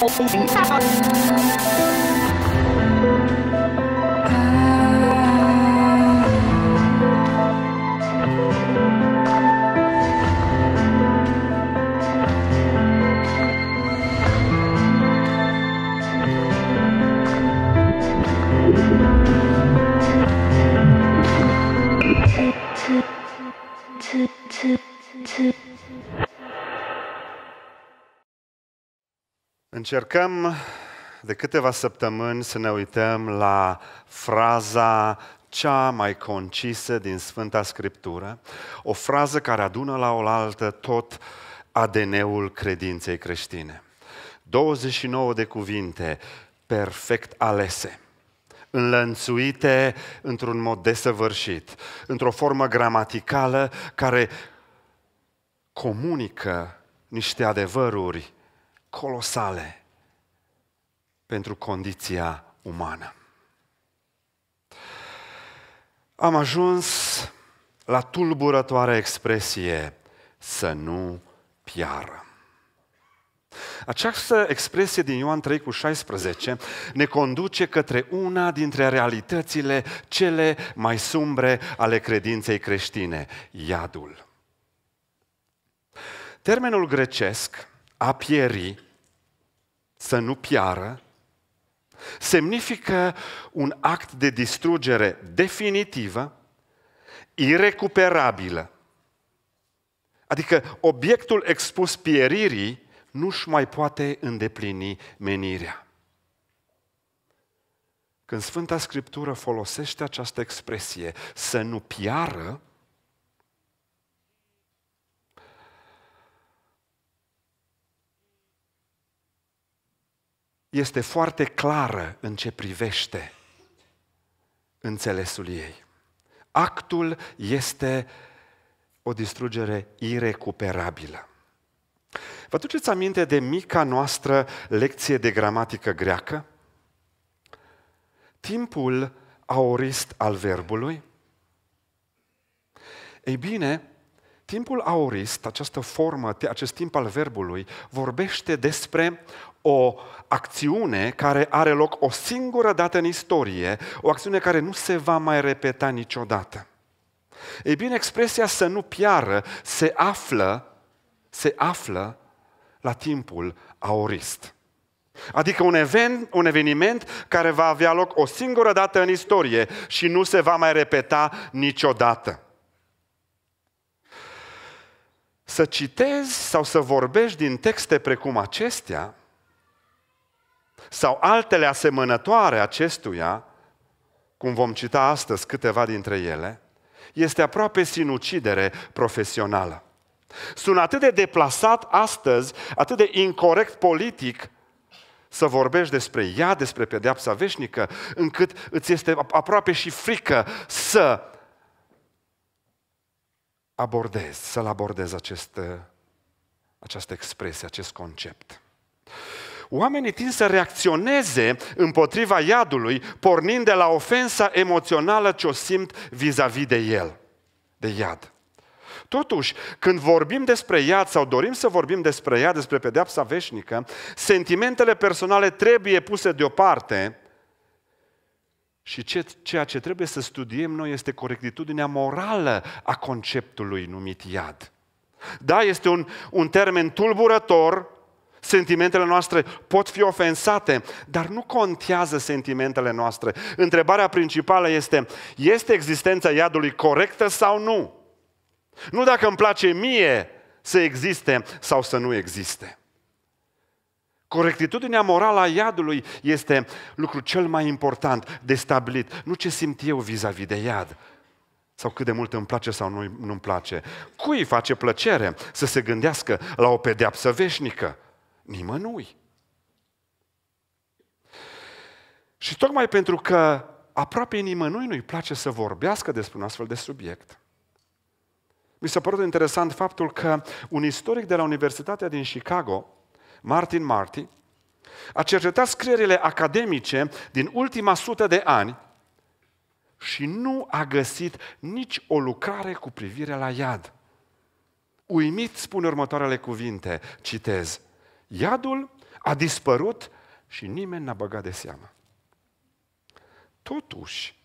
滋滋滋。Încercăm de câteva săptămâni să ne uităm la fraza cea mai concisă din Sfânta Scriptură, o frază care adună la oaltă tot ADN-ul credinței creștine. 29 de cuvinte perfect alese, înlănțuite într-un mod desăvârșit, într-o formă gramaticală care comunică niște adevăruri colosale pentru condiția umană. Am ajuns la tulburătoarea expresie să nu piară. Această expresie din Ioan 3 cu 16 ne conduce către una dintre realitățile cele mai sumbre ale credinței creștine, iadul. Termenul grecesc a pieri, să nu piară, semnifică un act de distrugere definitivă, irecuperabilă. Adică obiectul expus pieririi nu-și mai poate îndeplini menirea. Când Sfânta Scriptură folosește această expresie, să nu piară, este foarte clară în ce privește înțelesul ei. Actul este o distrugere irecuperabilă. Vă duceți aminte de mica noastră lecție de gramatică greacă? Timpul aorist al verbului? Ei bine, timpul aorist, această formă, acest timp al verbului, vorbește despre o acțiune care are loc o singură dată în istorie, o acțiune care nu se va mai repeta niciodată. Ei bine, expresia să nu piară se află, se află la timpul aorist. Adică un, event, un eveniment care va avea loc o singură dată în istorie și nu se va mai repeta niciodată. Să citezi sau să vorbești din texte precum acestea sau altele asemănătoare acestuia, cum vom cita astăzi câteva dintre ele, este aproape sinucidere profesională. Sunt atât de deplasat astăzi, atât de incorrect politic, să vorbești despre ea, despre pedeapsa veșnică, încât îți este aproape și frică să abordezi, să-l abordezi acest, această expresie, acest concept. Oamenii tind să reacționeze împotriva iadului, pornind de la ofensa emoțională ce o simt vis-a-vis de el, de iad. Totuși, când vorbim despre iad sau dorim să vorbim despre iad, despre pedeapsa veșnică, sentimentele personale trebuie puse deoparte și ceea ce trebuie să studiem noi este corectitudinea morală a conceptului numit iad. Da, este un, un termen tulburător, Sentimentele noastre pot fi ofensate, dar nu contează sentimentele noastre. Întrebarea principală este, este existența iadului corectă sau nu? Nu dacă îmi place mie să existe sau să nu existe. Corectitudinea morală a iadului este lucru cel mai important de stabilit, nu ce simt eu vis-a-vis de iad sau cât de mult îmi place sau nu, nu-mi place. Cui face plăcere să se gândească la o pedeapsă veșnică? nimănui. Și tocmai pentru că aproape nimănui nu-i place să vorbească despre un astfel de subiect, mi s-a părut interesant faptul că un istoric de la Universitatea din Chicago, Martin Marty, a cercetat scrierile academice din ultima sută de ani și nu a găsit nici o lucrare cu privire la iad. Uimit spune următoarele cuvinte, citez. Iadul a dispărut și nimeni n-a băgat de seamă. Totuși,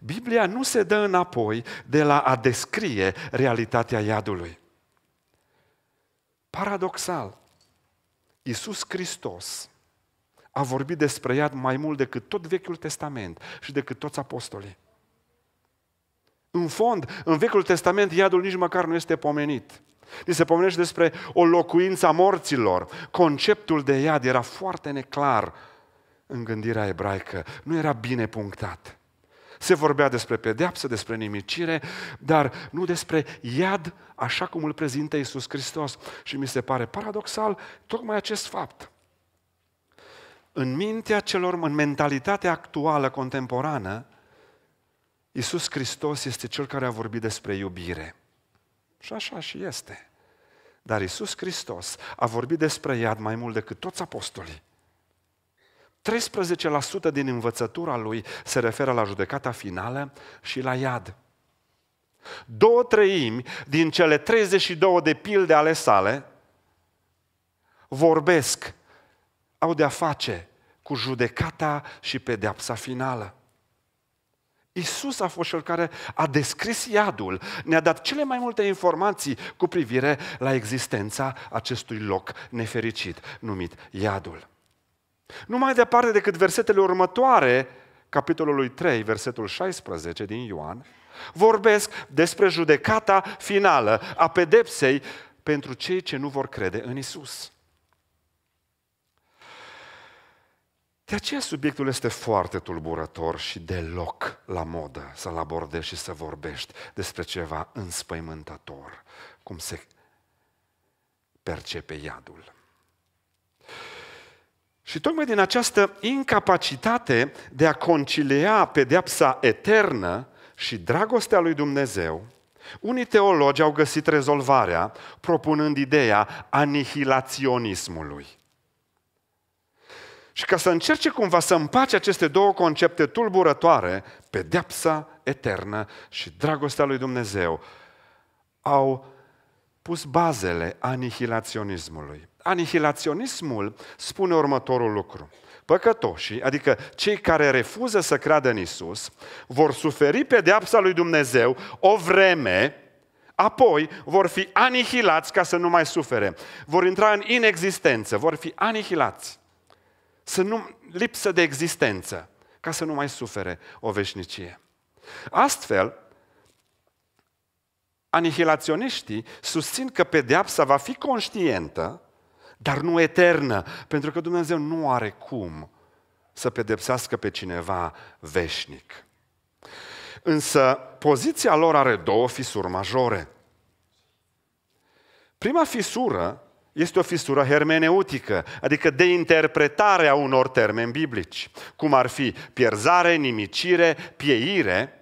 Biblia nu se dă înapoi de la a descrie realitatea iadului. Paradoxal, Iisus Hristos a vorbit despre iad mai mult decât tot Vechiul Testament și decât toți apostolii. În fond, în Vechiul Testament, iadul nici măcar nu este pomenit. Ni se pomenește despre o locuință a morților. Conceptul de iad era foarte neclar în gândirea ebraică. Nu era bine punctat. Se vorbea despre pedeapsă, despre nimicire, dar nu despre iad așa cum îl prezintă Iisus Hristos. Și mi se pare paradoxal tocmai acest fapt. În mintea celor, în mentalitatea actuală, contemporană, Iisus Hristos este Cel care a vorbit despre iubire. Și așa și este. Dar Iisus Hristos a vorbit despre iad mai mult decât toți apostolii. 13% din învățătura lui se referă la judecata finală și la iad. Două treimi din cele 32 de pilde ale sale vorbesc, au de-a face cu judecata și pedeapsa finală. Isus a fost cel care a descris iadul, ne-a dat cele mai multe informații cu privire la existența acestui loc nefericit numit iadul. Nu mai departe decât versetele următoare, capitolului 3, versetul 16 din Ioan, vorbesc despre judecata finală a pedepsei pentru cei ce nu vor crede în Isus. De aceea subiectul este foarte tulburător și deloc la modă să-l abordezi și să vorbești despre ceva înspăimântător, cum se percepe iadul. Și tocmai din această incapacitate de a concilia pedeapsa eternă și dragostea lui Dumnezeu, unii teologi au găsit rezolvarea propunând ideea anihilaționismului. Și ca să încerce cumva să împace aceste două concepte tulburătoare, pedeapsa eternă și dragostea lui Dumnezeu, au pus bazele anihilaționismului. Anihilaționismul spune următorul lucru. Păcătoșii, adică cei care refuză să creadă în Isus, vor suferi pedeapsa lui Dumnezeu o vreme, apoi vor fi anihilați ca să nu mai sufere. Vor intra în inexistență, vor fi anihilați să nu, lipsă de existență, ca să nu mai sufere o veșnicie. Astfel, anihilaționiștii susțin că pedeapsa va fi conștientă, dar nu eternă, pentru că Dumnezeu nu are cum să pedepsească pe cineva veșnic. Însă, poziția lor are două fisuri majore. Prima fisură este o fisură hermeneutică, adică de a unor termeni biblici, cum ar fi pierzare, nimicire, pieire.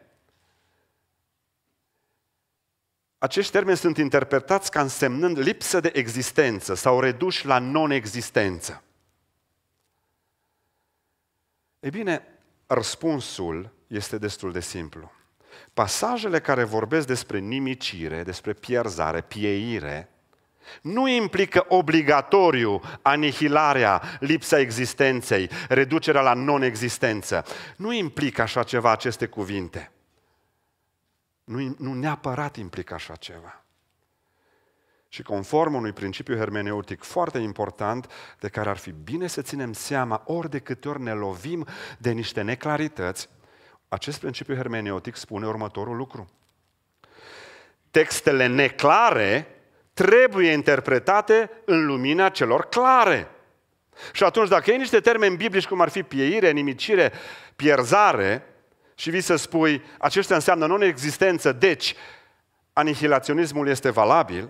Acești termeni sunt interpretați ca însemnând lipsă de existență sau reduși la non-existență. Ei bine, răspunsul este destul de simplu. Pasajele care vorbesc despre nimicire, despre pierzare, pieire, nu implică obligatoriu anihilarea, lipsa existenței, reducerea la non-existență. Nu implică așa ceva aceste cuvinte. Nu, nu neapărat implică așa ceva. Și conform unui principiu hermeneutic foarte important, de care ar fi bine să ținem seama ori de câte ori ne lovim de niște neclarități, acest principiu hermeneutic spune următorul lucru. Textele neclare trebuie interpretate în lumina celor clare. Și atunci, dacă ai niște termeni biblici, cum ar fi pieire, nimicire, pierzare, și vii să spui, aceștia înseamnă non-existență, deci anihilaționismul este valabil,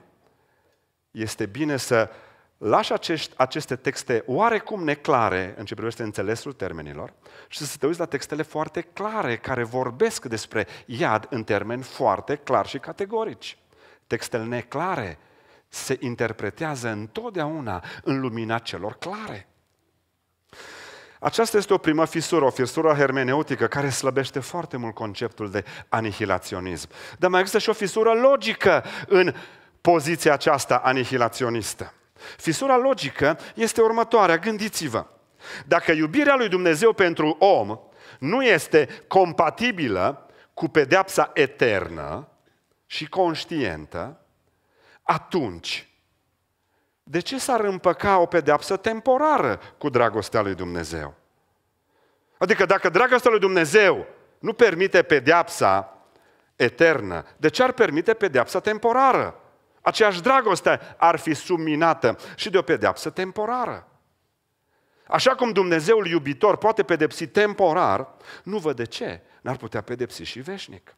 este bine să lași acești, aceste texte oarecum neclare în ce privește înțelesul termenilor și să te uiți la textele foarte clare care vorbesc despre iad în termeni foarte clar și categorici. Textele neclare se interpretează întotdeauna în lumina celor clare. Aceasta este o primă fisură, o fisură hermeneutică care slăbește foarte mult conceptul de anihilaționism. Dar mai există și o fisură logică în poziția aceasta anihilaționistă. Fisura logică este următoarea, gândiți-vă. Dacă iubirea lui Dumnezeu pentru om nu este compatibilă cu pedeapsa eternă și conștientă, atunci, de ce s-ar împăca o pedeapsă temporară cu dragostea lui Dumnezeu? Adică dacă dragostea lui Dumnezeu nu permite pedeapsa eternă, de ce ar permite pedeapsa temporară? Aceeași dragoste ar fi subminată și de o pedeapsă temporară. Așa cum Dumnezeul iubitor poate pedepsi temporar, nu văd de ce n-ar putea pedepsi și veșnic.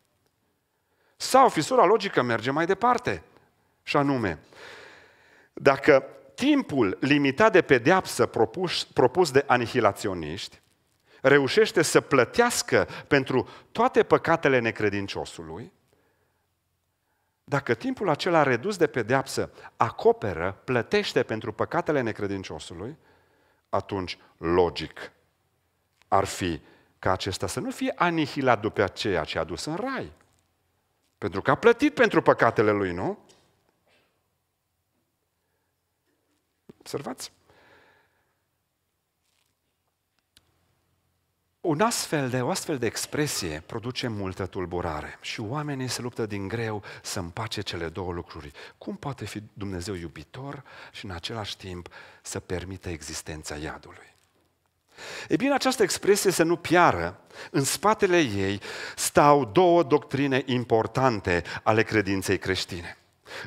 Sau fisura logică merge mai departe. Și anume, dacă timpul limitat de pedeapsă propus, propus de anihilaționiști reușește să plătească pentru toate păcatele necredinciosului, dacă timpul acela redus de pedeapsă acoperă, plătește pentru păcatele necredinciosului, atunci logic ar fi ca acesta să nu fie anihilat după aceea ce a dus în rai. Pentru că a plătit pentru păcatele lui, nu? Observați? Un astfel de, o astfel de expresie produce multă tulburare și oamenii se luptă din greu să împace cele două lucruri. Cum poate fi Dumnezeu iubitor și în același timp să permită existența iadului? E bine, această expresie să nu piară. În spatele ei stau două doctrine importante ale credinței creștine.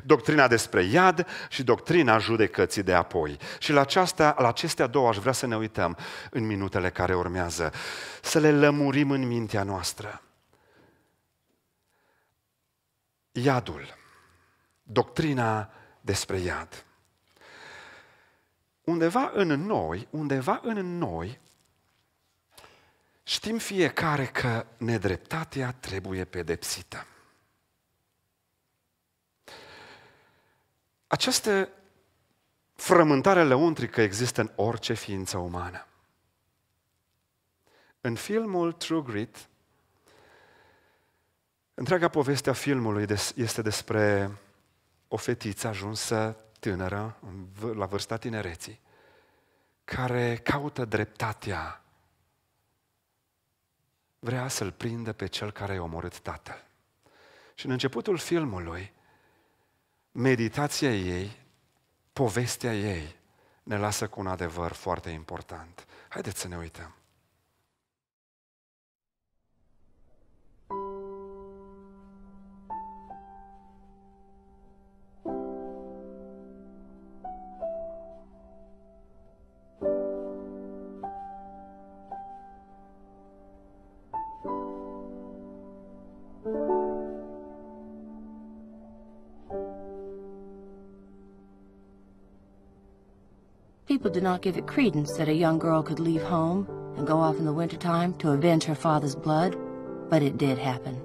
Doctrina despre iad și doctrina judecății de apoi. Și la, aceasta, la acestea două aș vrea să ne uităm în minutele care urmează, să le lămurim în mintea noastră. Iadul, doctrina despre iad. Undeva în noi, undeva în noi, știm fiecare că nedreptatea trebuie pedepsită. Această frământare lăuntrică există în orice ființă umană. În filmul True Grit, întreaga poveste a filmului este despre o fetiță ajunsă tânără, la vârsta tinereții, care caută dreptatea. Vrea să-l prindă pe cel care a omorât tatăl. Și în începutul filmului, meditația ei, povestea ei, ne lasă cu un adevăr foarte important. Haideți să ne uităm. did not give it credence that a young girl could leave home and go off in the wintertime to avenge her father's blood, but it did happen.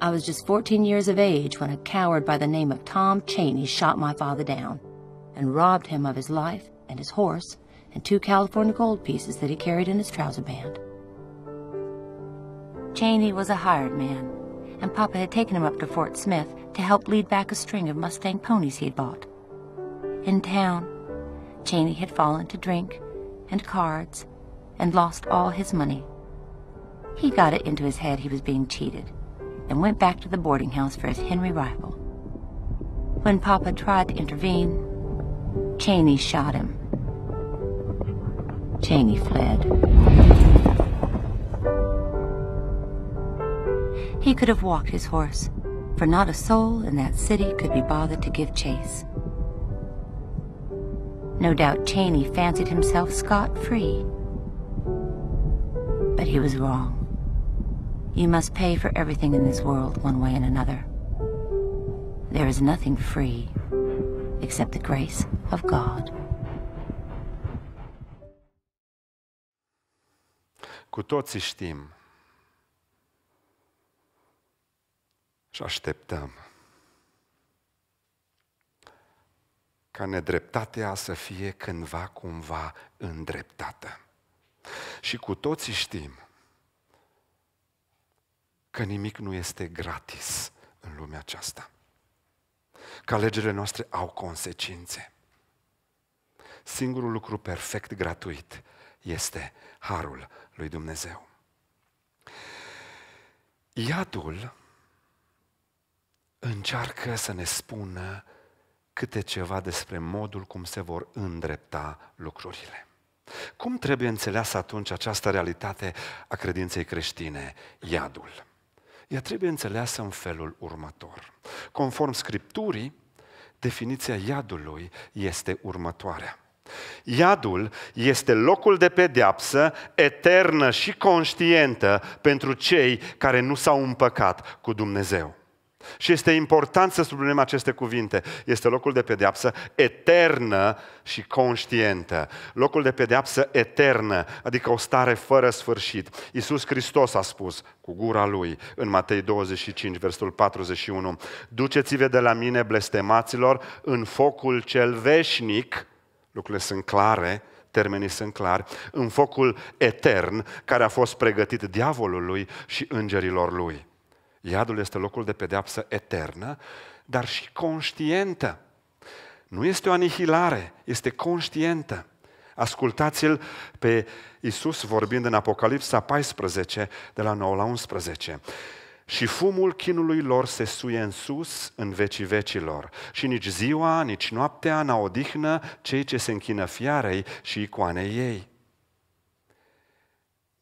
I was just 14 years of age when a coward by the name of Tom Cheney shot my father down and robbed him of his life and his horse and two California gold pieces that he carried in his trouser band. Cheney was a hired man, and Papa had taken him up to Fort Smith to help lead back a string of Mustang ponies he'd bought. In town, Cheney had fallen to drink and cards and lost all his money. He got it into his head he was being cheated and went back to the boarding house for his Henry rifle. When Papa tried to intervene, Cheney shot him. Cheney fled. He could have walked his horse, for not a soul in that city could be bothered to give chase. No doubt Cheney fancied himself scot-free. But he was wrong. You must pay for everything in this world one way and another. There is nothing free except the grace of God. Cu toții știm și așteptăm. ca nedreptatea să fie cândva cumva îndreptată. Și cu toții știm că nimic nu este gratis în lumea aceasta. Că alegerile noastre au consecințe. Singurul lucru perfect gratuit este harul lui Dumnezeu. Iadul încearcă să ne spună câte ceva despre modul cum se vor îndrepta lucrurile. Cum trebuie înțeleasă atunci această realitate a credinței creștine, iadul? Ea trebuie înțeleasă în felul următor. Conform Scripturii, definiția iadului este următoarea. Iadul este locul de pedeapsă eternă și conștientă pentru cei care nu s-au împăcat cu Dumnezeu. Și este important să sublinem aceste cuvinte. Este locul de pedeapsă eternă și conștientă. Locul de pedeapsă eternă, adică o stare fără sfârșit. Iisus Hristos a spus cu gura Lui în Matei 25, versul 41, Duceți-vă de la mine, blestemaților, în focul cel veșnic, lucrurile sunt clare, termenii sunt clari, în focul etern care a fost pregătit diavolului și îngerilor lui. Iadul este locul de pedeapsă eternă, dar și conștientă. Nu este o anihilare, este conștientă. Ascultați-l pe Isus vorbind în Apocalipsa 14, de la 9 la 11. Și fumul chinului lor se suie în sus în vecii vecilor. Și nici ziua, nici noaptea n odihnă cei ce se închină fiarei și icoanei ei.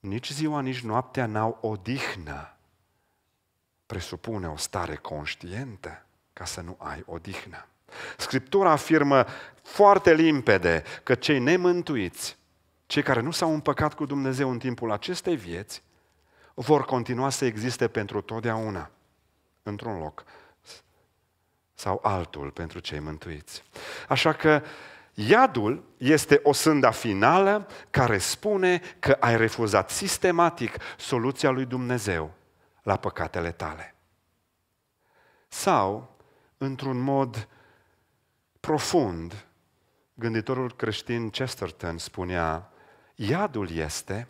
Nici ziua, nici noaptea n-au odihnă presupune o stare conștientă ca să nu ai odihnă. Scriptura afirmă foarte limpede că cei nemântuiți, cei care nu s-au împăcat cu Dumnezeu în timpul acestei vieți, vor continua să existe pentru totdeauna, într-un loc sau altul pentru cei mântuiți. Așa că Iadul este o sânda finală care spune că ai refuzat sistematic soluția lui Dumnezeu la păcatele tale. Sau, într-un mod profund, gânditorul creștin Chesterton spunea, iadul este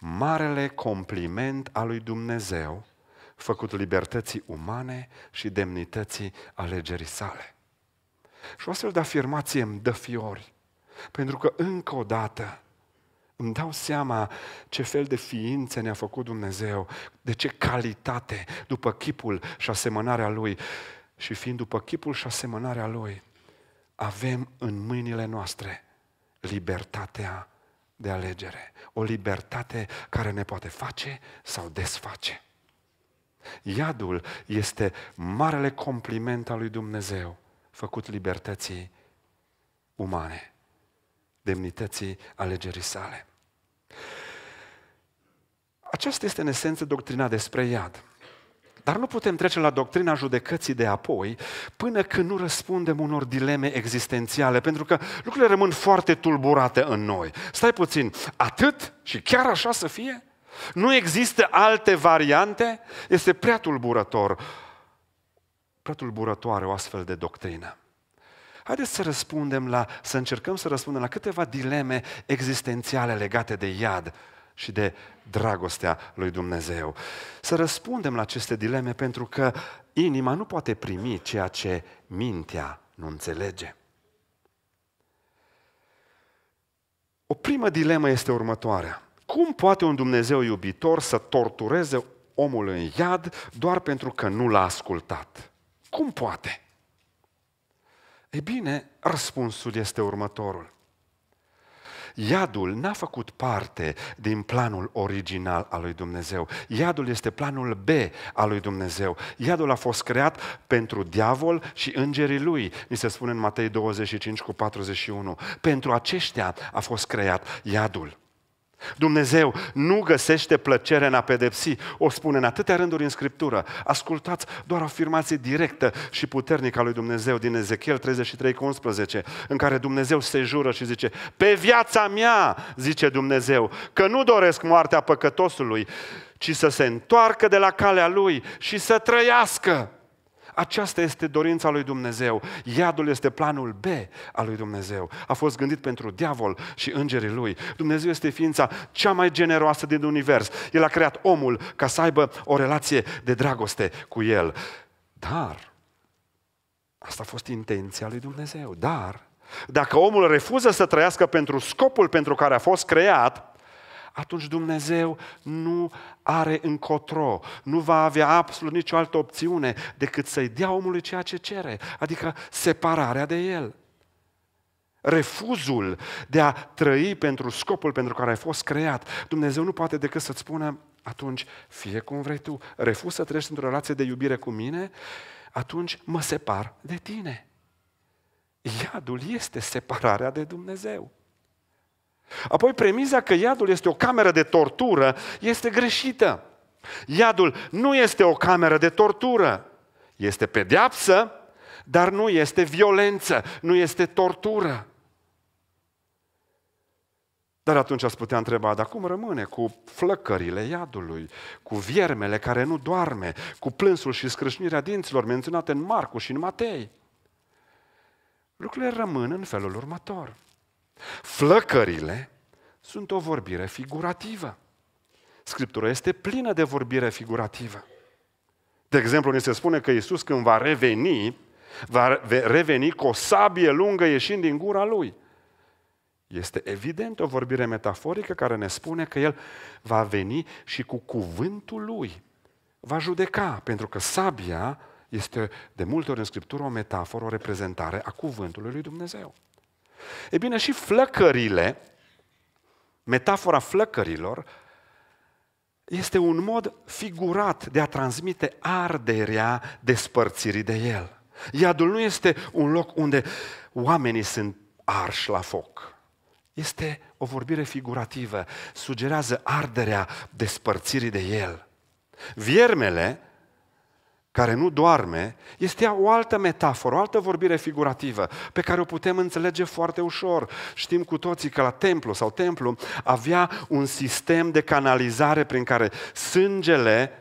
marele compliment al lui Dumnezeu făcut libertății umane și demnității alegerii sale. Și o astfel de afirmație îmi dă fiori, pentru că încă o dată îmi dau seama ce fel de ființe ne-a făcut Dumnezeu, de ce calitate, după chipul și asemănarea Lui. Și fiind după chipul și asemănarea Lui, avem în mâinile noastre libertatea de alegere. O libertate care ne poate face sau desface. Iadul este marele compliment al lui Dumnezeu făcut libertății umane demnității alegerii sale. Aceasta este în esență doctrina despre iad. Dar nu putem trece la doctrina judecății de apoi până când nu răspundem unor dileme existențiale, pentru că lucrurile rămân foarte tulburate în noi. Stai puțin, atât și chiar așa să fie? Nu există alte variante? Este prea tulburător, prea tulburătoare o astfel de doctrină. Haideți să răspundem la, să încercăm să răspundem la câteva dileme existențiale legate de iad și de dragostea lui Dumnezeu. Să răspundem la aceste dileme pentru că inima nu poate primi ceea ce mintea nu înțelege. O primă dilemă este următoarea. Cum poate un Dumnezeu iubitor să tortureze omul în iad doar pentru că nu l-a ascultat? Cum poate? Ei bine, răspunsul este următorul. Iadul n-a făcut parte din planul original al lui Dumnezeu. Iadul este planul B al lui Dumnezeu. Iadul a fost creat pentru diavol și îngerii lui, ni se spune în Matei 25 cu 41. Pentru aceștia a fost creat iadul. Dumnezeu nu găsește plăcere în a pedepsi, o spune în atâtea rânduri în Scriptură. Ascultați doar o afirmație directă și puternică a lui Dumnezeu din Ezechiel 33,11, în care Dumnezeu se jură și zice, pe viața mea, zice Dumnezeu, că nu doresc moartea păcătosului, ci să se întoarcă de la calea lui și să trăiască. Aceasta este dorința lui Dumnezeu. Iadul este planul B al lui Dumnezeu. A fost gândit pentru diavol și îngerii lui. Dumnezeu este ființa cea mai generoasă din univers. El a creat omul ca să aibă o relație de dragoste cu el. Dar, asta a fost intenția lui Dumnezeu, dar dacă omul refuză să trăiască pentru scopul pentru care a fost creat, atunci Dumnezeu nu are încotro, nu va avea absolut nicio altă opțiune decât să-i dea omului ceea ce cere, adică separarea de el. Refuzul de a trăi pentru scopul pentru care ai fost creat. Dumnezeu nu poate decât să-ți spună, atunci fie cum vrei tu, refuz să treci într-o relație de iubire cu mine, atunci mă separ de tine. Iadul este separarea de Dumnezeu. Apoi premiza că iadul este o cameră de tortură este greșită. Iadul nu este o cameră de tortură. Este pedeapsă, dar nu este violență, nu este tortură. Dar atunci ați putea întreba, dar cum rămâne cu flăcările iadului, cu viermele care nu doarme, cu plânsul și scrâșnirea dinților menționate în Marcu și în Matei? Lucrurile rămân în felul următor. Flăcările sunt o vorbire figurativă. Scriptura este plină de vorbire figurativă. De exemplu, ne se spune că Iisus când va reveni, va reveni cu o sabie lungă ieșind din gura Lui. Este evident o vorbire metaforică care ne spune că El va veni și cu cuvântul Lui va judeca, pentru că sabia este de multe ori în Scriptură o metaforă, o reprezentare a cuvântului Lui Dumnezeu. E bine, și flăcările, metafora flăcărilor, este un mod figurat de a transmite arderea despărțirii de el. Iadul nu este un loc unde oamenii sunt arși la foc. Este o vorbire figurativă, sugerează arderea despărțirii de el. Viermele care nu doarme, este o altă metaforă, o altă vorbire figurativă, pe care o putem înțelege foarte ușor. Știm cu toții că la templu sau templu avea un sistem de canalizare prin care sângele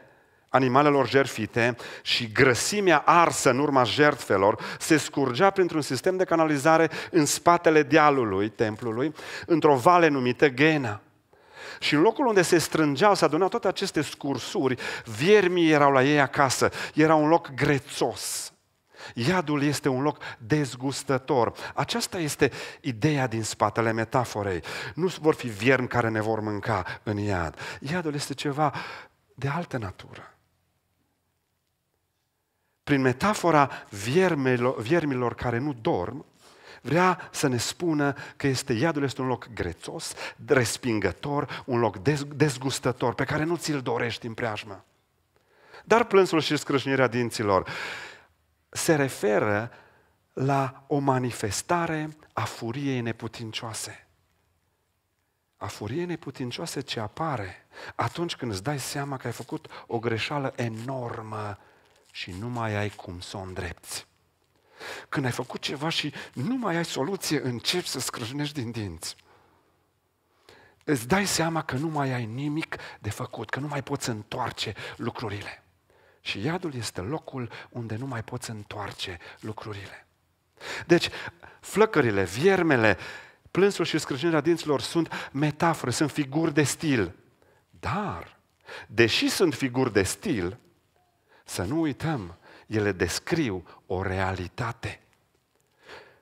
animalelor jerfite și grăsimea arsă în urma jertfelor se scurgea printr-un sistem de canalizare în spatele dealului templului, într-o vale numită Gena. Și în locul unde se strângeau, se adunau toate aceste scursuri, viermii erau la ei acasă, era un loc grețos. Iadul este un loc dezgustător. Aceasta este ideea din spatele metaforei. Nu vor fi viermi care ne vor mânca în iad. Iadul este ceva de altă natură. Prin metafora viermilor, viermilor care nu dorm, vrea să ne spună că este, iadul este un loc grețos, respingător, un loc dezgustător, pe care nu ți-l dorești în preajmă. Dar plânsul și scrâșnirea dinților se referă la o manifestare a furiei neputincioase. A furiei neputincioase ce apare atunci când îți dai seama că ai făcut o greșeală enormă și nu mai ai cum să o îndrepti. Când ai făcut ceva și nu mai ai soluție, începi să scrâșnești din dinți. Îți dai seama că nu mai ai nimic de făcut, că nu mai poți întoarce lucrurile. Și iadul este locul unde nu mai poți întoarce lucrurile. Deci, flăcările, viermele, plânsul și scrâșnirea dinților sunt metafore, sunt figuri de stil. Dar, deși sunt figuri de stil, să nu uităm ele descriu o realitate.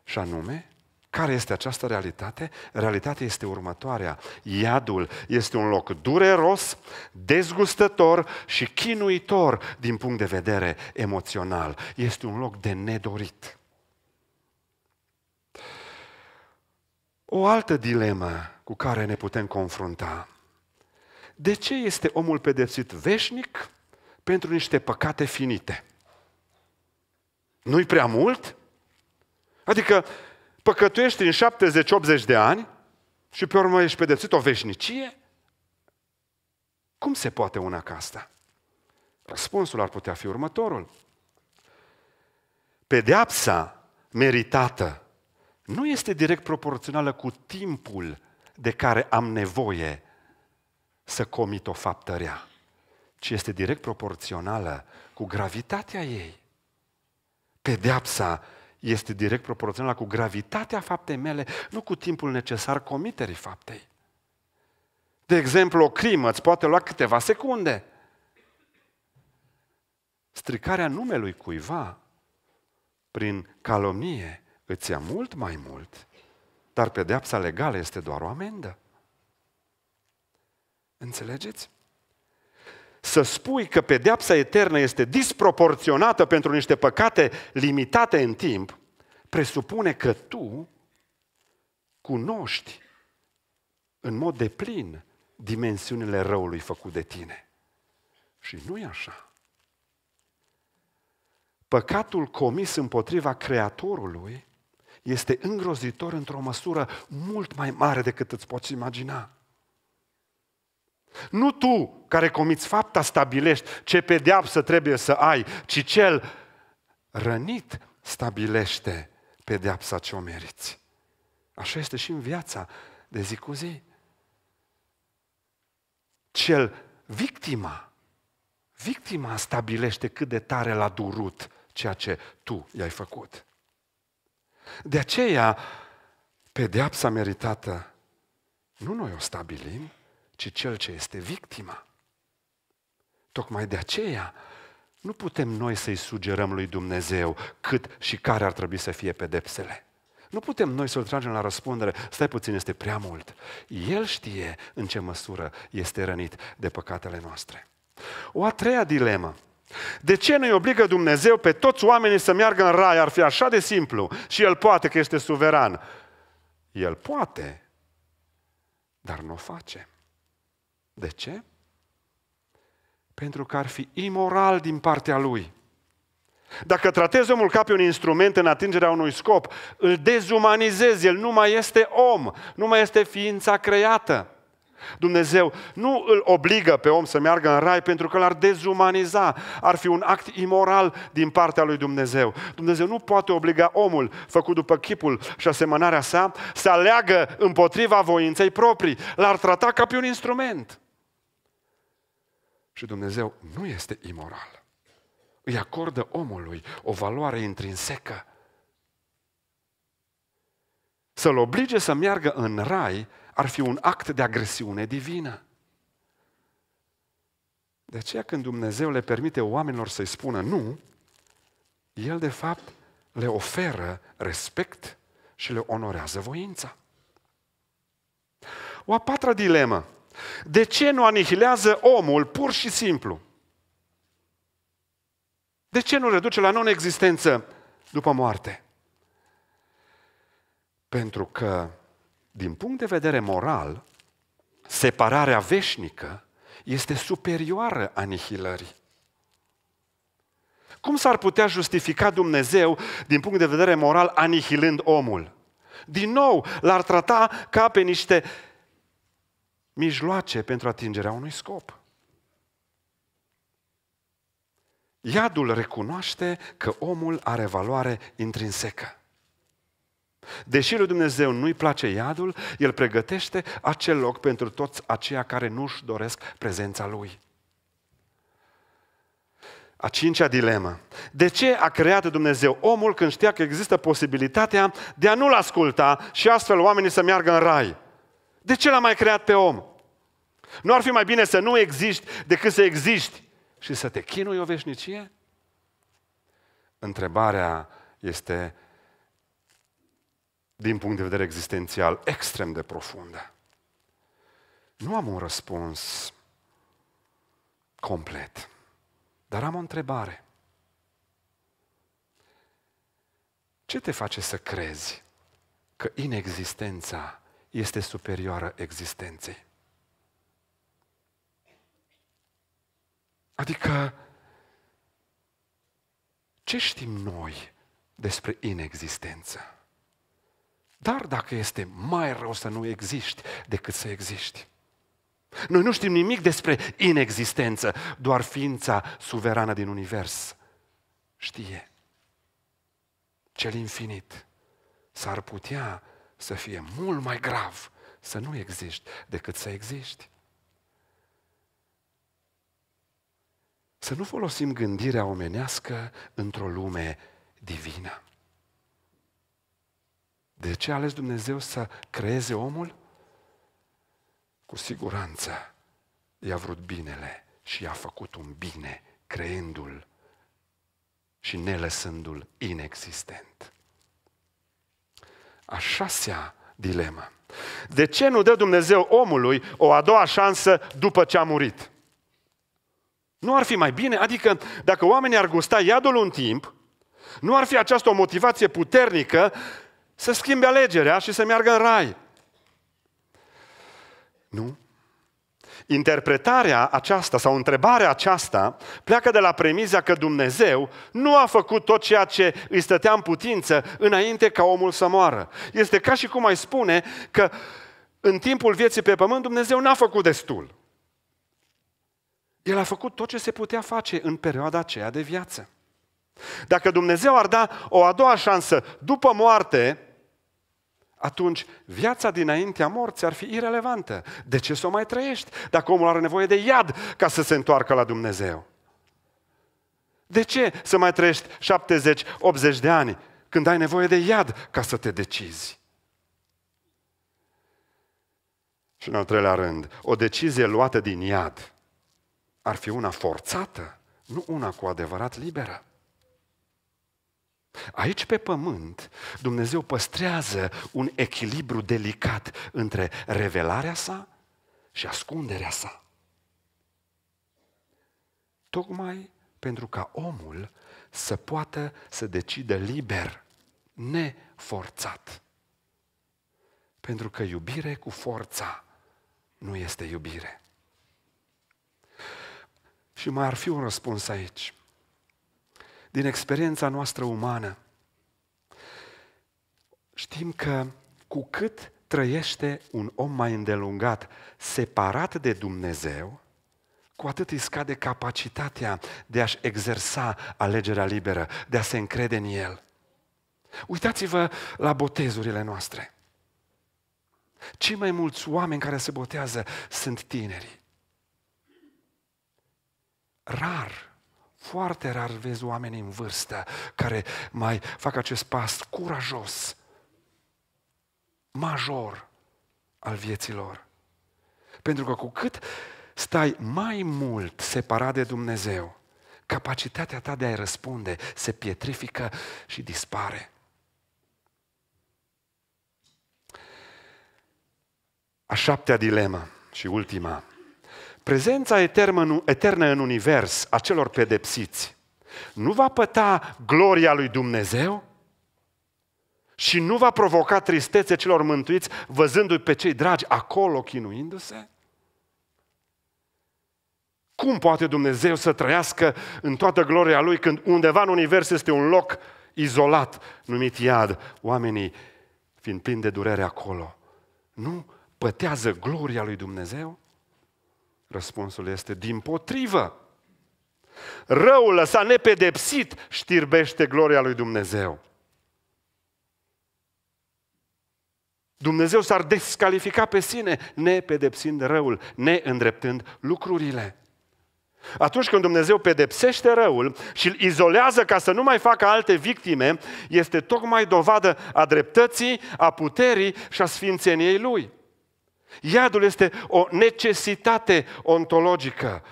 Și anume, care este această realitate? Realitatea este următoarea. Iadul este un loc dureros, dezgustător și chinuitor din punct de vedere emoțional. Este un loc de nedorit. O altă dilemă cu care ne putem confrunta. De ce este omul pedepsit veșnic pentru niște păcate finite? Nu-i prea mult? Adică păcătuiești în 70-80 de ani și pe urmă ești pedepsit o veșnicie? Cum se poate una ca asta? Răspunsul ar putea fi următorul. Pedeapsa meritată nu este direct proporțională cu timpul de care am nevoie să comit o faptă rea, ci este direct proporțională cu gravitatea ei pedeapsa este direct proporțională cu gravitatea faptei mele, nu cu timpul necesar comiterii faptei. De exemplu, o crimă îți poate lua câteva secunde. Stricarea numelui cuiva prin calomnie îți ia mult mai mult, dar pedeapsa legală este doar o amendă. Înțelegeți? să spui că pedeapsa eternă este disproporționată pentru niște păcate limitate în timp, presupune că tu cunoști în mod deplin dimensiunile răului făcut de tine. Și nu e așa. Păcatul comis împotriva Creatorului este îngrozitor într-o măsură mult mai mare decât îți poți imagina. Nu tu care comiți fapta stabilești ce pedeapsă trebuie să ai, ci cel rănit stabilește pedeapsa ce o meriți. Așa este și în viața de zi cu zi. Cel victima, victima stabilește cât de tare l-a durut ceea ce tu i-ai făcut. De aceea, pedeapsa meritată nu noi o stabilim, ci cel ce este victima. Tocmai de aceea nu putem noi să-i sugerăm lui Dumnezeu cât și care ar trebui să fie pedepsele. Nu putem noi să-l tragem la răspundere, stai puțin, este prea mult. El știe în ce măsură este rănit de păcatele noastre. O a treia dilemă. De ce nu-i obligă Dumnezeu pe toți oamenii să meargă în rai? Ar fi așa de simplu. Și El poate că este suveran. El poate, dar nu o face. De ce? Pentru că ar fi imoral din partea lui. Dacă tratezi omul ca pe un instrument în atingerea unui scop, îl dezumanizezi, el nu mai este om, nu mai este ființa creată. Dumnezeu nu îl obligă pe om să meargă în rai pentru că l-ar dezumaniza. Ar fi un act imoral din partea lui Dumnezeu. Dumnezeu nu poate obliga omul, făcut după chipul și asemănarea sa, să aleagă împotriva voinței proprii. L-ar trata ca pe un instrument. Și Dumnezeu nu este imoral. Îi acordă omului o valoare intrinsecă. Să-l oblige să meargă în rai ar fi un act de agresiune divină. De aceea când Dumnezeu le permite oamenilor să-i spună nu, El de fapt le oferă respect și le onorează voința. O a patra dilemă de ce nu anihilează omul pur și simplu? De ce nu reduce la non-existență după moarte? Pentru că, din punct de vedere moral, separarea veșnică este superioară anihilării. Cum s-ar putea justifica Dumnezeu, din punct de vedere moral, anihilând omul? Din nou, l-ar trata ca pe niște mijloace pentru atingerea unui scop. Iadul recunoaște că omul are valoare intrinsecă. Deși lui Dumnezeu nu-i place iadul, el pregătește acel loc pentru toți aceia care nu-și doresc prezența lui. A cincea dilemă. De ce a creat Dumnezeu omul când știa că există posibilitatea de a nu-l asculta și astfel oamenii să meargă în rai? De ce l-a mai creat pe om? Nu ar fi mai bine să nu existi decât să existi și să te chinui o veșnicie? Întrebarea este, din punct de vedere existențial, extrem de profundă. Nu am un răspuns complet, dar am o întrebare. Ce te face să crezi că inexistența este superioară existenței. Adică, ce știm noi despre inexistență? Dar dacă este mai rău să nu existi decât să existi. Noi nu știm nimic despre inexistență, doar ființa suverană din univers știe. Cel infinit s-ar putea să fie mult mai grav să nu existi decât să existi. Să nu folosim gândirea omenească într-o lume divină. De ce a ales Dumnezeu să creeze omul? Cu siguranță i-a vrut binele și i-a făcut un bine creându-l și nelăsându-l inexistent a șasea dilemă. De ce nu dă Dumnezeu omului o a doua șansă după ce a murit? Nu ar fi mai bine? Adică dacă oamenii ar gusta iadul un timp, nu ar fi această o motivație puternică să schimbe alegerea și să meargă în rai. Nu. Interpretarea aceasta sau întrebarea aceasta pleacă de la premiza că Dumnezeu nu a făcut tot ceea ce îi stătea în putință înainte ca omul să moară. Este ca și cum ai spune că în timpul vieții pe pământ Dumnezeu n-a făcut destul. El a făcut tot ce se putea face în perioada aceea de viață. Dacă Dumnezeu ar da o a doua șansă după moarte, atunci viața dinaintea morții ar fi irelevantă. De ce să o mai trăiești dacă omul are nevoie de iad ca să se întoarcă la Dumnezeu? De ce să mai trăiești 70-80 de ani când ai nevoie de iad ca să te decizi? Și în al treilea rând, o decizie luată din iad ar fi una forțată, nu una cu adevărat liberă. Aici pe pământ, Dumnezeu păstrează un echilibru delicat între revelarea sa și ascunderea sa. Tocmai pentru ca omul să poată să decidă liber, neforțat. Pentru că iubire cu forța nu este iubire. Și mai ar fi un răspuns aici din experiența noastră umană, știm că cu cât trăiește un om mai îndelungat separat de Dumnezeu, cu atât îi scade capacitatea de a-și exersa alegerea liberă, de a se încrede în El. Uitați-vă la botezurile noastre. Cei mai mulți oameni care se botează sunt tineri. Rar foarte rar vezi oameni în vârstă care mai fac acest pas curajos, major al vieților. Pentru că cu cât stai mai mult separat de Dumnezeu, capacitatea ta de a-i răspunde se pietrifică și dispare. A șaptea dilemă și ultima Prezența eternă în univers a celor pedepsiți nu va păta gloria lui Dumnezeu și nu va provoca tristețe celor mântuiți văzându-i pe cei dragi acolo chinuindu-se? Cum poate Dumnezeu să trăiască în toată gloria Lui când undeva în univers este un loc izolat numit iad, oamenii fiind plini de durere acolo? Nu pătează gloria lui Dumnezeu? Răspunsul este din potrivă. Răul lăsat nepedepsit știrbește gloria lui Dumnezeu. Dumnezeu s-ar descalifica pe sine, nepedepsind răul, neîndreptând lucrurile. Atunci când Dumnezeu pedepsește răul și îl izolează ca să nu mai facă alte victime, este tocmai dovadă a dreptății, a puterii și a sfințeniei Lui. Iadul este o necesitate ontologică,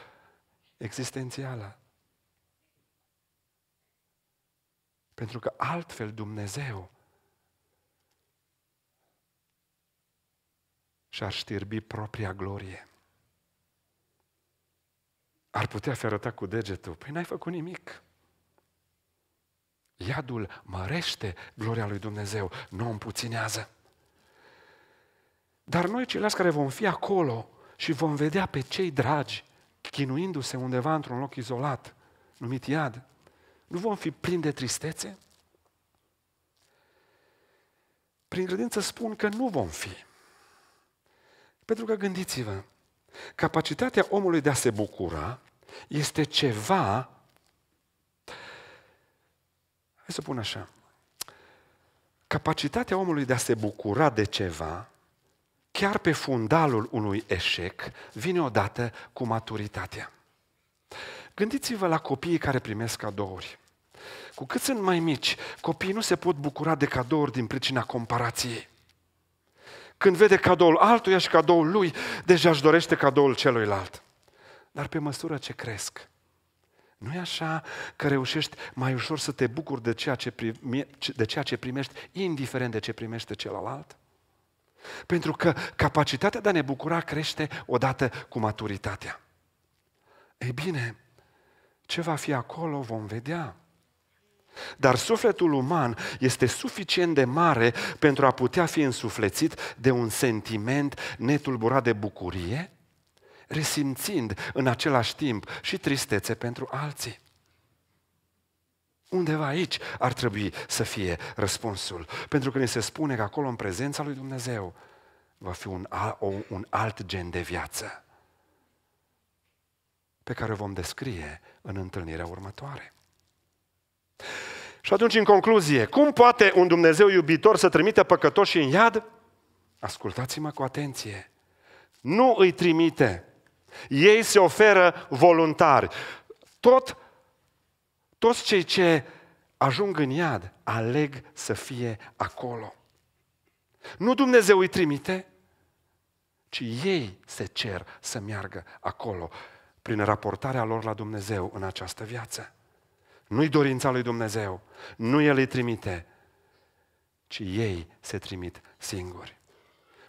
existențială. Pentru că altfel Dumnezeu și-ar știrbi propria glorie. Ar putea fi arătat cu degetul. Păi n-ai făcut nimic. Iadul mărește gloria lui Dumnezeu, nu o împuținează. Dar noi ceilalți care vom fi acolo și vom vedea pe cei dragi chinuindu-se undeva într-un loc izolat, numit iad, nu vom fi plini de tristețe? Prin credință spun că nu vom fi. Pentru că gândiți-vă, capacitatea omului de a se bucura este ceva Hai să pun așa. Capacitatea omului de a se bucura de ceva chiar pe fundalul unui eșec, vine odată cu maturitatea. Gândiți-vă la copiii care primesc cadouri. Cu cât sunt mai mici, copiii nu se pot bucura de cadouri din pricina comparației. Când vede cadoul altuia și cadoul lui, deja își dorește cadoul celuilalt. Dar pe măsură ce cresc, nu e așa că reușești mai ușor să te bucuri de ceea ce, de ceea ce primești, indiferent de ce primește celălalt? Pentru că capacitatea de a ne bucura crește odată cu maturitatea. Ei bine, ce va fi acolo vom vedea. Dar sufletul uman este suficient de mare pentru a putea fi însuflețit de un sentiment netulburat de bucurie, resimțind în același timp și tristețe pentru alții. Undeva aici ar trebui să fie răspunsul. Pentru că ne se spune că acolo, în prezența lui Dumnezeu, va fi un, un alt gen de viață pe care o vom descrie în întâlnirea următoare. Și atunci, în concluzie, cum poate un Dumnezeu iubitor să trimite păcătoși în iad? Ascultați-mă cu atenție. Nu îi trimite. Ei se oferă voluntari. Tot toți cei ce ajung în iad aleg să fie acolo. Nu Dumnezeu îi trimite, ci ei se cer să meargă acolo prin raportarea lor la Dumnezeu în această viață. Nu-i dorința lui Dumnezeu, nu El îi trimite, ci ei se trimit singuri.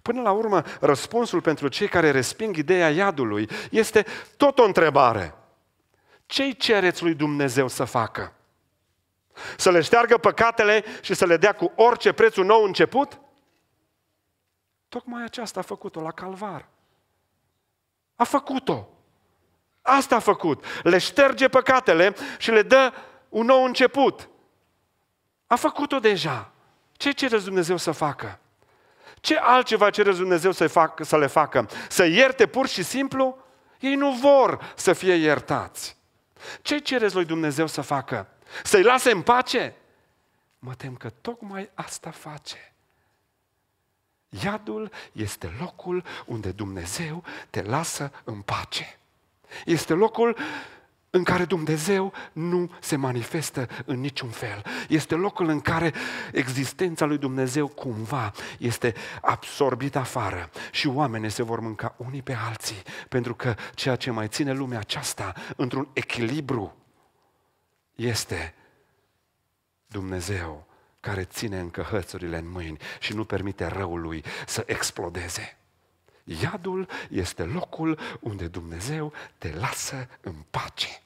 Până la urmă, răspunsul pentru cei care resping ideea iadului este tot o întrebare ce-i cereți lui Dumnezeu să facă? Să le șteargă păcatele și să le dea cu orice preț un nou început? Tocmai aceasta a făcut-o la calvar. A făcut-o. Asta a făcut. Le șterge păcatele și le dă un nou început. A făcut-o deja. Ce cere Dumnezeu să facă? Ce altceva cere Dumnezeu să, facă, să le facă? Să ierte pur și simplu? Ei nu vor să fie iertați. Ce cereți lui Dumnezeu să facă? Să-i lase în pace? Mă tem că tocmai asta face. Iadul este locul unde Dumnezeu te lasă în pace. Este locul în care Dumnezeu nu se manifestă în niciun fel. Este locul în care existența lui Dumnezeu cumva este absorbită afară și oamenii se vor mânca unii pe alții, pentru că ceea ce mai ține lumea aceasta într-un echilibru este Dumnezeu care ține încă hățurile în mâini și nu permite răului să explodeze. Iadul este locul unde Dumnezeu te lasă în pace.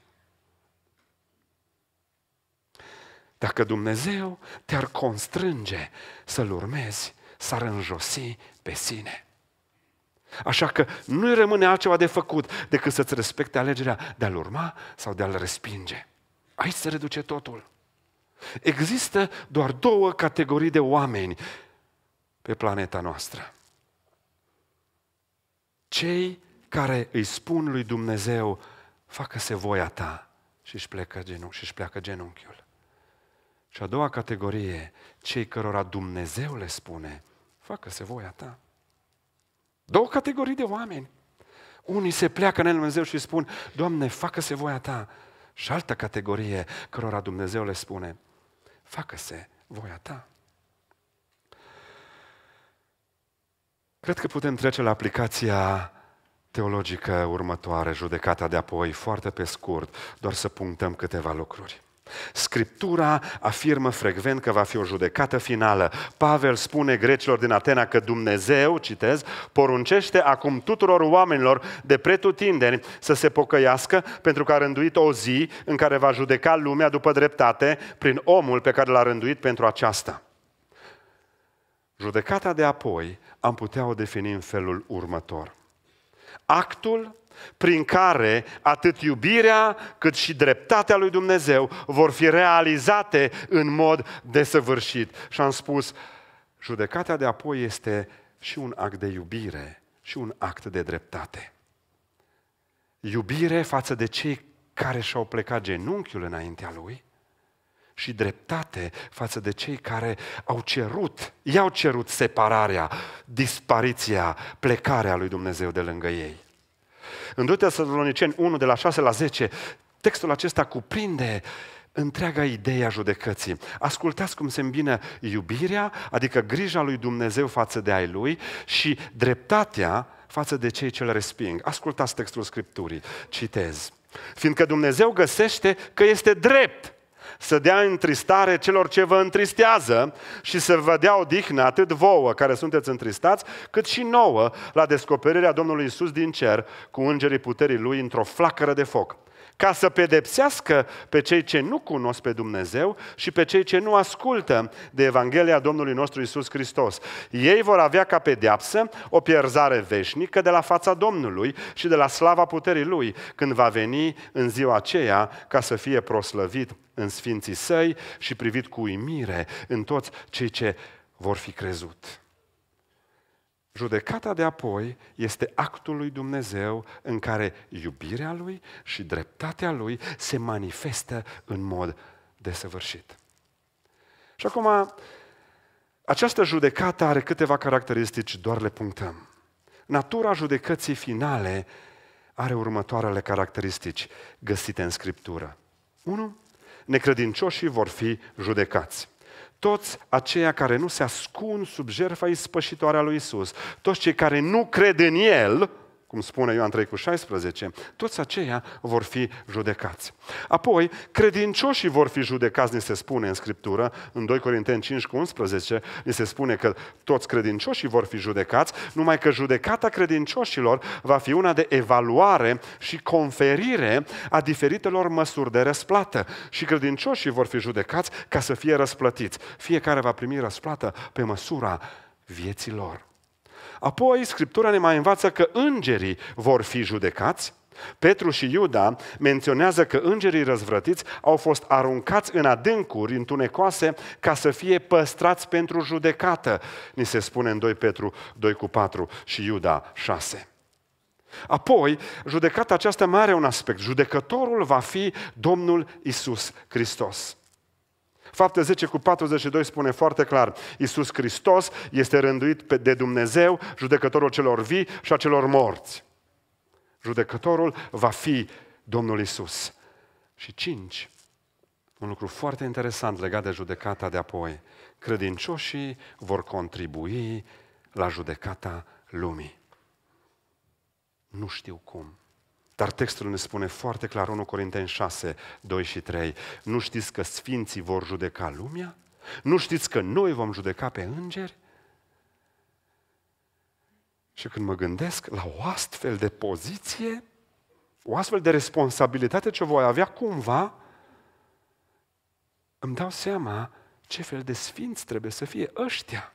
Dacă Dumnezeu te-ar constrânge să-L urmezi, s-ar înjosi pe sine. Așa că nu-i rămâne altceva de făcut decât să-ți respecte alegerea de a-L urma sau de a-L respinge. Aici se reduce totul. Există doar două categorii de oameni pe planeta noastră. Cei care îi spun lui Dumnezeu, facă-se voia ta și își pleacă, genunchi, și își pleacă genunchiul. Și a doua categorie, cei cărora Dumnezeu le spune, facă-se voia ta. Două categorii de oameni. Unii se pleacă în Dumnezeu și spun, Doamne, facă-se voia ta. Și altă categorie, cărora Dumnezeu le spune, facă-se voia ta. Cred că putem trece la aplicația teologică următoare, judecata de apoi, foarte pe scurt, doar să punctăm câteva lucruri. Scriptura afirmă frecvent că va fi o judecată finală. Pavel spune grecilor din Atena că Dumnezeu, citez, poruncește acum tuturor oamenilor de pretutindeni să se pocăiască pentru că a rânduit o zi în care va judeca lumea după dreptate prin omul pe care l-a rânduit pentru aceasta. Judecata de apoi am putea o defini în felul următor. Actul prin care atât iubirea cât și dreptatea lui Dumnezeu vor fi realizate în mod desăvârșit. Și am spus, judecata de apoi este și un act de iubire și un act de dreptate. Iubire față de cei care și-au plecat genunchiul înaintea lui și dreptate față de cei care au cerut, i-au cerut separarea, dispariția, plecarea lui Dumnezeu de lângă ei. În 2 Tesaloniceni 1, de la 6 la 10, textul acesta cuprinde întreaga idee a judecății. Ascultați cum se îmbină iubirea, adică grija lui Dumnezeu față de ai lui și dreptatea față de cei ce îl resping. Ascultați textul Scripturii, citez. Fiindcă Dumnezeu găsește că este drept să dea întristare celor ce vă întristează și să vă dea odihnă atât vouă care sunteți întristați, cât și nouă la descoperirea Domnului Isus din cer cu îngerii puterii Lui într-o flacără de foc ca să pedepsească pe cei ce nu cunosc pe Dumnezeu și pe cei ce nu ascultă de Evanghelia Domnului nostru Isus Hristos. Ei vor avea ca pedeapsă o pierzare veșnică de la fața Domnului și de la slava puterii Lui, când va veni în ziua aceea ca să fie proslăvit în sfinții săi și privit cu uimire în toți cei ce vor fi crezut. Judecata de apoi este actul lui Dumnezeu în care iubirea lui și dreptatea lui se manifestă în mod desăvârșit. Și acum, această judecată are câteva caracteristici, doar le punctăm. Natura judecății finale are următoarele caracteristici găsite în Scriptură. 1. Necredincioșii vor fi judecați toți aceia care nu se ascund sub jertfa ispășitoare a lui Isus, toți cei care nu cred în El, cum spune Ioan 3 cu 16, toți aceia vor fi judecați. Apoi, credincioșii vor fi judecați, ni se spune în Scriptură, în 2 Corinteni 5 cu 11, ni se spune că toți credincioșii vor fi judecați, numai că judecata credincioșilor va fi una de evaluare și conferire a diferitelor măsuri de răsplată. Și credincioșii vor fi judecați ca să fie răsplătiți. Fiecare va primi răsplată pe măsura vieților. Apoi, Scriptura ne mai învață că îngerii vor fi judecați. Petru și Iuda menționează că îngerii răzvrătiți au fost aruncați în adâncuri întunecoase ca să fie păstrați pentru judecată, ni se spune în 2 Petru 2 cu 4 și Iuda 6. Apoi, judecata aceasta mai are un aspect. Judecătorul va fi Domnul Isus Hristos. Fapte 10 cu 42 spune foarte clar, Iisus Hristos este rânduit de Dumnezeu, judecătorul celor vii și a celor morți. Judecătorul va fi Domnul Iisus. Și 5. Un lucru foarte interesant legat de judecata de apoi. Credincioșii vor contribui la judecata lumii. Nu știu cum. Dar textul ne spune foarte clar, 1 Corinteni 6, 2 și 3, nu știți că sfinții vor judeca lumea? Nu știți că noi vom judeca pe îngeri? Și când mă gândesc la o astfel de poziție, o astfel de responsabilitate ce voi avea cumva, îmi dau seama ce fel de sfinți trebuie să fie ăștia.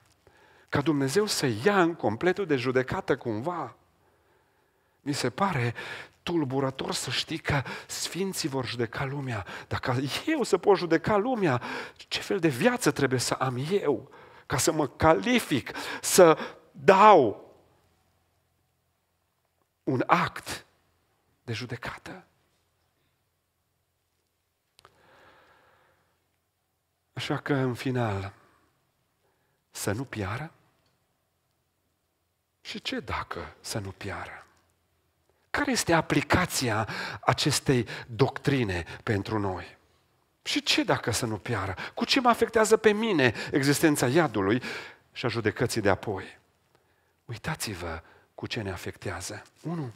Ca Dumnezeu să ia în completul de judecată cumva. Mi se pare tulburător să știi că sfinții vor judeca lumea. Dacă eu să pot judeca lumea, ce fel de viață trebuie să am eu ca să mă calific, să dau un act de judecată? Așa că, în final, să nu piară? Și ce dacă să nu piară? Care este aplicația acestei doctrine pentru noi? Și ce dacă să nu piară? Cu ce mă afectează pe mine existența iadului și a judecății de apoi? Uitați-vă cu ce ne afectează. 1.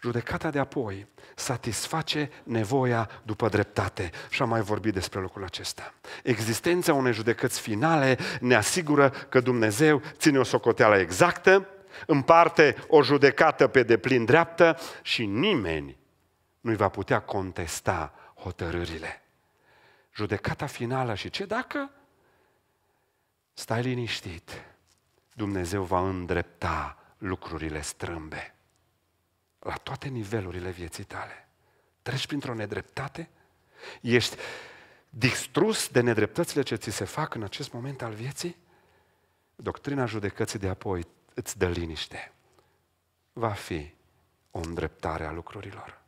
Judecata de apoi satisface nevoia după dreptate. Și am mai vorbit despre lucrul acesta. Existența unei judecăți finale ne asigură că Dumnezeu ține o socoteală exactă, împarte o judecată pe deplin dreaptă și nimeni nu-i va putea contesta hotărârile. Judecata finală și ce dacă? Stai liniștit, Dumnezeu va îndrepta lucrurile strâmbe la toate nivelurile vieții tale. Treci printr-o nedreptate? Ești distrus de nedreptățile ce ți se fac în acest moment al vieții? Doctrina judecății de apoi îți dă liniște. Va fi o îndreptare a lucrurilor.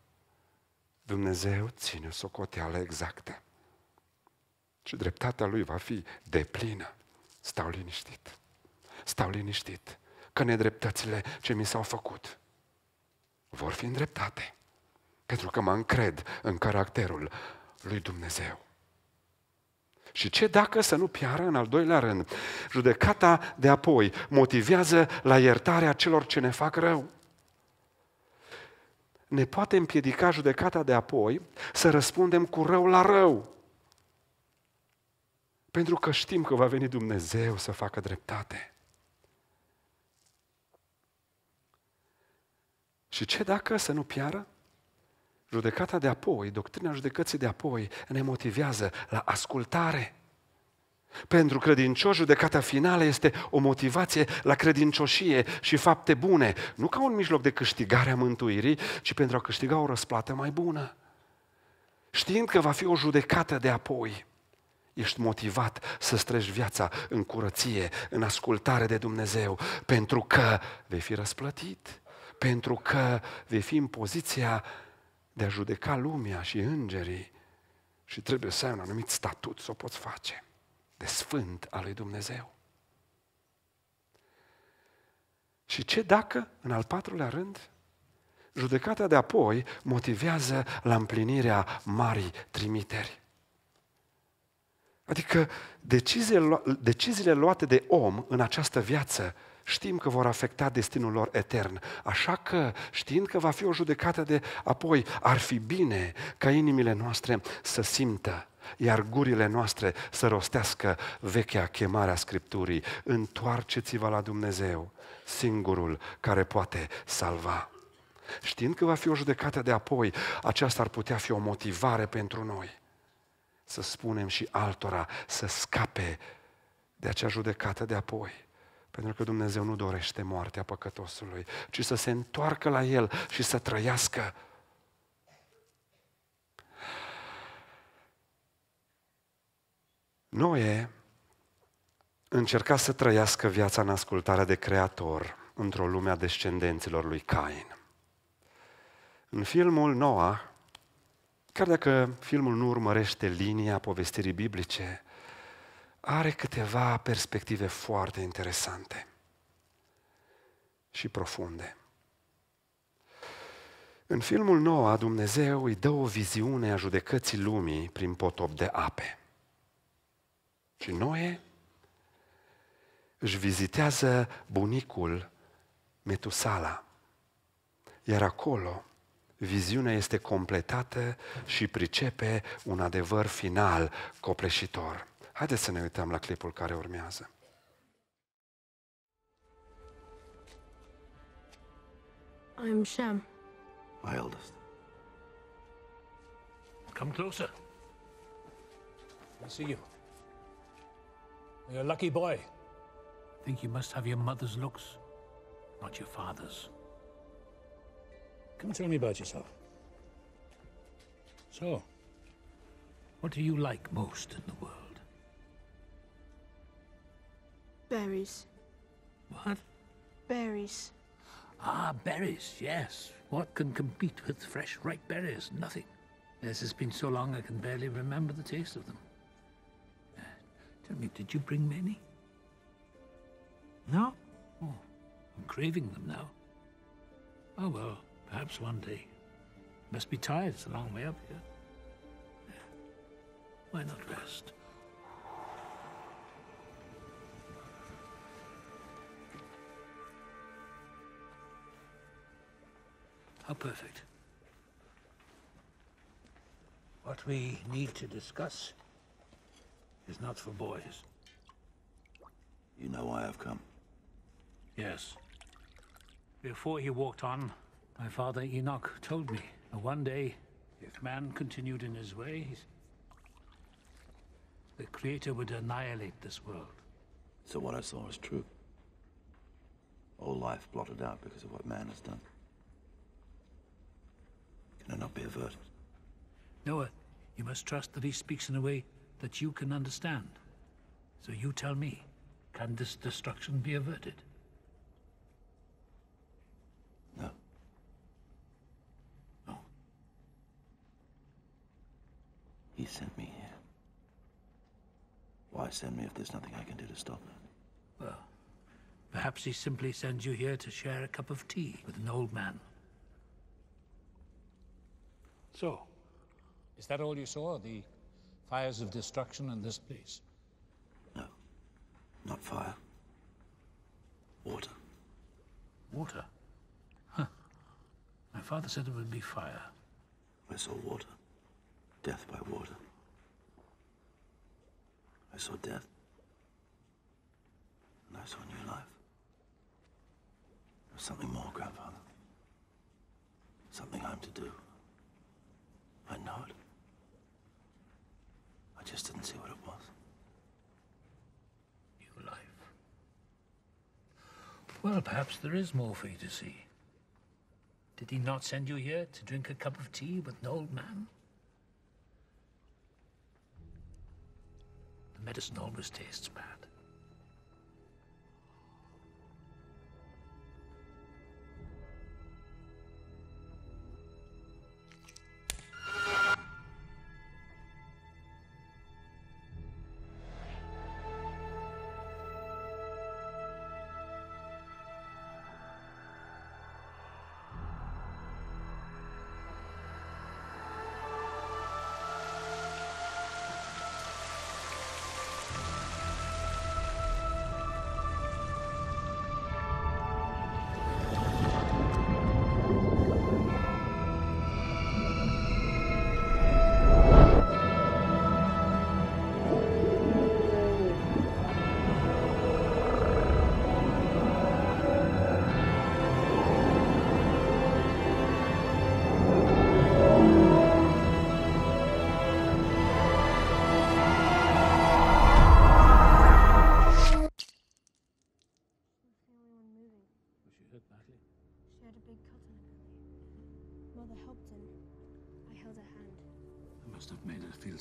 Dumnezeu ține socoteală exactă. Și dreptatea lui va fi deplină. Stau liniștit. Stau liniștit că nedreptățile ce mi s-au făcut vor fi îndreptate. Pentru că mă încred în caracterul lui Dumnezeu. Și ce dacă să nu piară în al doilea rând? Judecata de apoi motivează la iertarea celor ce ne fac rău. Ne poate împiedica judecata de apoi să răspundem cu rău la rău. Pentru că știm că va veni Dumnezeu să facă dreptate. Și ce dacă să nu piară? Judecata de apoi, doctrina judecății de apoi ne motivează la ascultare. Pentru credincioși, judecata finală este o motivație la credincioșie și fapte bune, nu ca un mijloc de câștigare a mântuirii, ci pentru a câștiga o răsplată mai bună. Știind că va fi o judecată de apoi, ești motivat să străgi viața în curăție, în ascultare de Dumnezeu, pentru că vei fi răsplătit, pentru că vei fi în poziția de a judeca lumea și îngerii și trebuie să ai un anumit statut, să o poți face, de sfânt al lui Dumnezeu. Și ce dacă, în al patrulea rând, judecata de apoi motivează la împlinirea marii trimiteri? Adică deciziile, deciziile luate de om în această viață știm că vor afecta destinul lor etern. Așa că, știind că va fi o judecată de apoi, ar fi bine ca inimile noastre să simtă iar gurile noastre să rostească vechea chemare a Scripturii. Întoarceți-vă la Dumnezeu, singurul care poate salva. Știind că va fi o judecată de apoi, aceasta ar putea fi o motivare pentru noi să spunem și altora să scape de acea judecată de apoi pentru că Dumnezeu nu dorește moartea păcătosului, ci să se întoarcă la el și să trăiască. Noe încerca să trăiască viața în ascultarea de Creator într-o lume a descendenților lui Cain. În filmul Noa, chiar dacă filmul nu urmărește linia povestirii biblice, are câteva perspective foarte interesante și profunde. În filmul Noa, Dumnezeu îi dă o viziune a judecății lumii prin potop de ape. Și Noe își vizitează bunicul Metusala. Iar acolo, viziunea este completată și pricepe un adevăr final copleșitor. Haideți să ne uităm la clipul care urmează. I'm Shem. My eldest. Come closer. I see you. You're a lucky boy. I think you must have your mother's looks, not your father's. Come tell me about yourself. So, what do you like most in the world? Berries. What? Berries. Ah, berries, yes. What can compete with fresh, ripe berries? Nothing. This has been so long I can barely remember the taste of them. Uh, tell me, did you bring many? No? Oh, I'm craving them now. Oh, well, perhaps one day. Must be tired, it's a long way up here. Why not rest? Oh, perfect. What we need to discuss is not for boys. You know why I've come? Yes. Before he walked on, my father Enoch told me that one day, if man continued in his ways, the Creator would annihilate this world. So what I saw is true. All life blotted out because of what man has done and not be averted. Noah, you must trust that he speaks in a way that you can understand. So you tell me, can this destruction be averted? No. No. He sent me here. Why send me if there's nothing I can do to stop it? Well, perhaps he simply sends you here to share a cup of tea with an old man so. Is that all you saw? The fires of destruction in this place? No. Not fire. Water. Water? Huh. My father said it would be fire. I saw water. Death by water. I saw death. And I saw new life. There's something more, Grandfather. Something I'm to do. I know it. I just didn't see what it was. New life. Well, perhaps there is more for you to see. Did he not send you here to drink a cup of tea with an old man? The medicine always tastes bad.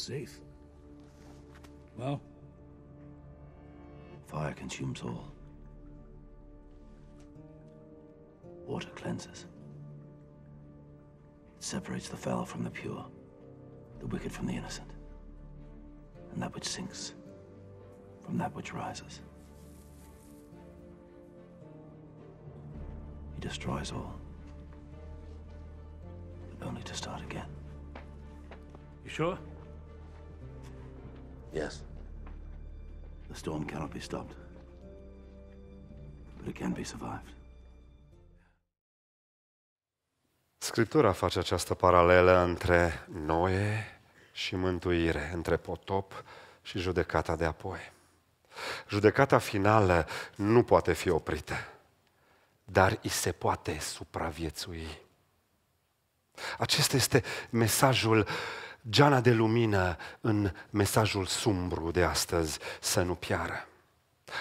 safe. Well? Fire consumes all. Water cleanses. It separates the foul from the pure, the wicked from the innocent, and that which sinks from that which rises. He destroys all, but only to start again. You sure? Yes. The storm cannot be stopped, but it can be survived. Scriptura face această paralelă între Noe și mântuire, între potop și judecata de apoi. Judecata finală nu poate fi oprită, dar îi se poate supraviețui. Acesta este mesajul geana de lumină în mesajul sumbru de astăzi să nu piară.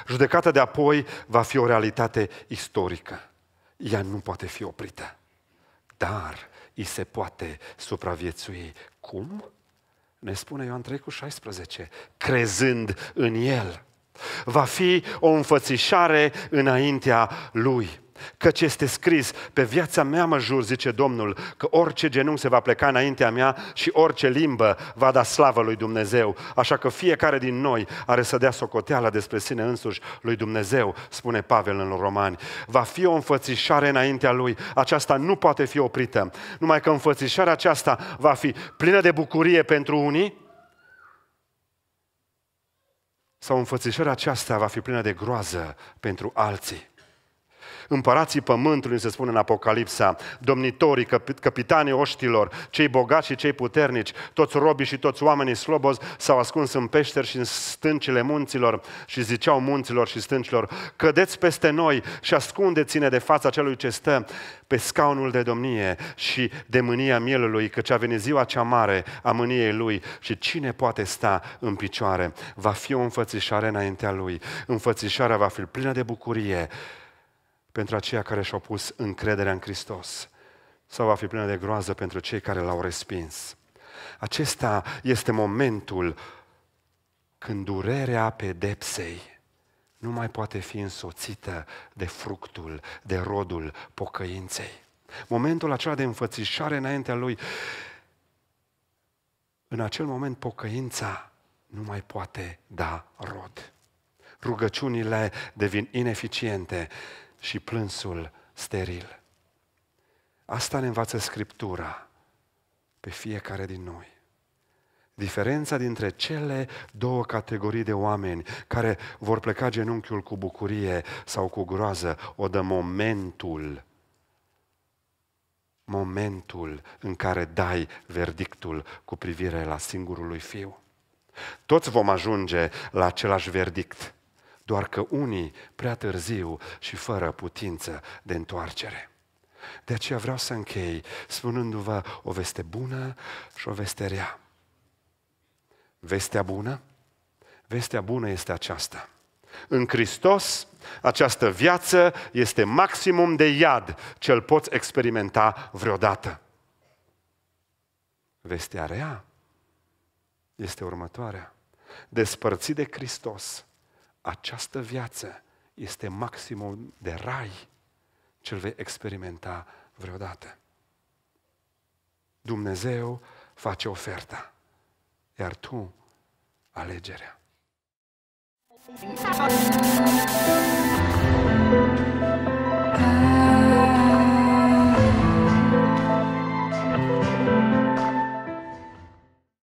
Judecata de apoi va fi o realitate istorică. Ea nu poate fi oprită, dar îi se poate supraviețui. Cum? Ne spune Ioan 3 cu 16, crezând în El. Va fi o înfățișare înaintea Lui. Căci este scris, pe viața mea mă jur, zice Domnul, că orice genunchi se va pleca înaintea mea și orice limbă va da slavă lui Dumnezeu. Așa că fiecare din noi are să dea socoteala despre sine însuși lui Dumnezeu, spune Pavel în Romani. Va fi o înfățișare înaintea lui, aceasta nu poate fi oprită. Numai că înfățișarea aceasta va fi plină de bucurie pentru unii, sau înfățișarea aceasta va fi plină de groază pentru alții împărații pământului, se spune în Apocalipsa, domnitorii, cap- capitanii oștilor, cei bogați și cei puternici, toți robii și toți oamenii slobozi s-au ascuns în peșteri și în stâncile munților și ziceau munților și stâncilor, cădeți peste noi și ascundeți-ne de fața celui ce stă pe scaunul de domnie și de mânia mielului, căci a venit ziua cea mare a mâniei lui și cine poate sta în picioare va fi o înfățișare înaintea lui. Înfățișarea va fi plină de bucurie pentru aceia care și-au pus încrederea în Hristos sau va fi plină de groază pentru cei care l-au respins. Acesta este momentul când durerea pedepsei nu mai poate fi însoțită de fructul, de rodul pocăinței. Momentul acela de înfățișare înaintea lui, în acel moment pocăința nu mai poate da rod. Rugăciunile devin ineficiente și plânsul steril. Asta ne învață Scriptura pe fiecare din noi. Diferența dintre cele două categorii de oameni care vor pleca genunchiul cu bucurie sau cu groază o dă momentul momentul în care dai verdictul cu privire la singurului fiu. Toți vom ajunge la același verdict doar că unii prea târziu și fără putință de întoarcere. De aceea vreau să închei spunându-vă o veste bună și o veste rea. Vestea bună? Vestea bună este aceasta. În Hristos, această viață este maximum de iad ce îl poți experimenta vreodată. Vestea rea este următoarea. Despărțit de Hristos, această viață este maximul de rai ce vei experimenta vreodată. Dumnezeu face oferta, iar tu alegerea. Ah.